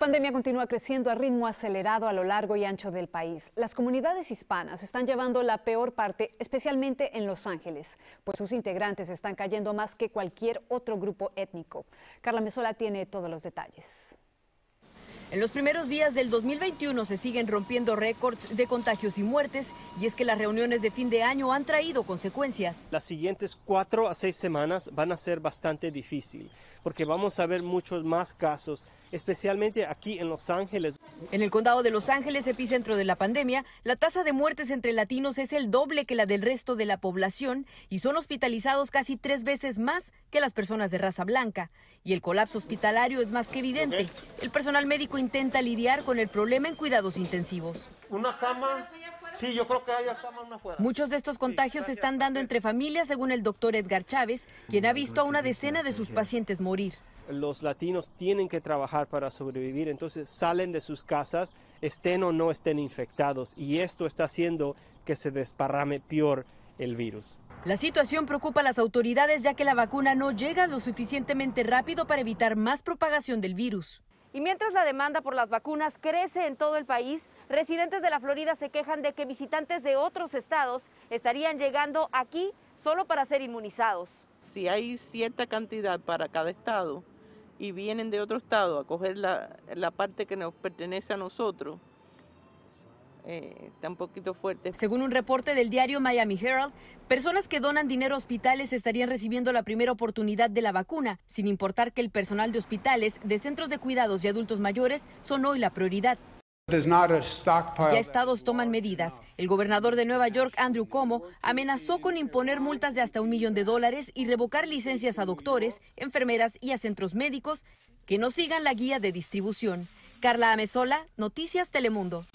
La pandemia continúa creciendo a ritmo acelerado a lo largo y ancho del país. Las comunidades hispanas están llevando la peor parte, especialmente en Los Ángeles, pues sus integrantes están cayendo más que cualquier otro grupo étnico. Carla Mesola tiene todos los detalles. En los primeros días del 2021 se siguen rompiendo récords de contagios y muertes y es que las reuniones de fin de año han traído consecuencias. Las siguientes cuatro a seis semanas van a ser bastante difícil porque vamos a ver muchos más casos especialmente aquí en Los Ángeles. En el condado de Los Ángeles, epicentro de la pandemia, la tasa de muertes entre latinos es el doble que la del resto de la población y son hospitalizados casi tres veces más que las personas de raza blanca. Y el colapso hospitalario es más que evidente. El personal médico intenta lidiar con el problema en cuidados intensivos. Una cama Sí, yo creo que hay una afuera. Muchos de estos contagios se están dando entre familias, según el doctor Edgar Chávez, quien ha visto a una decena de sus pacientes morir los latinos tienen que trabajar para sobrevivir, entonces salen de sus casas, estén o no estén infectados, y esto está haciendo que se desparrame peor el virus. La situación preocupa a las autoridades ya que la vacuna no llega lo suficientemente rápido para evitar más propagación del virus. Y mientras la demanda por las vacunas crece en todo el país, residentes de la Florida se quejan de que visitantes de otros estados estarían llegando aquí solo para ser inmunizados. Si hay cierta cantidad para cada estado, y vienen de otro estado a coger la, parte que nos pertenece a nosotros, eh, está un poquito fuerte. Según un reporte del diario Miami Herald, personas que donan dinero a hospitales estarían recibiendo la primera oportunidad de la vacuna, sin importar que el personal de hospitales, de centros de cuidados y adultos mayores son hoy la prioridad. Ya estados toman medidas. El gobernador de Nueva York, Andrew Cuomo, amenazó con imponer multas de hasta un millón de dólares y revocar licencias a doctores, enfermeras y a centros médicos que no sigan la guía de distribución. Carla Amezola, Noticias Telemundo.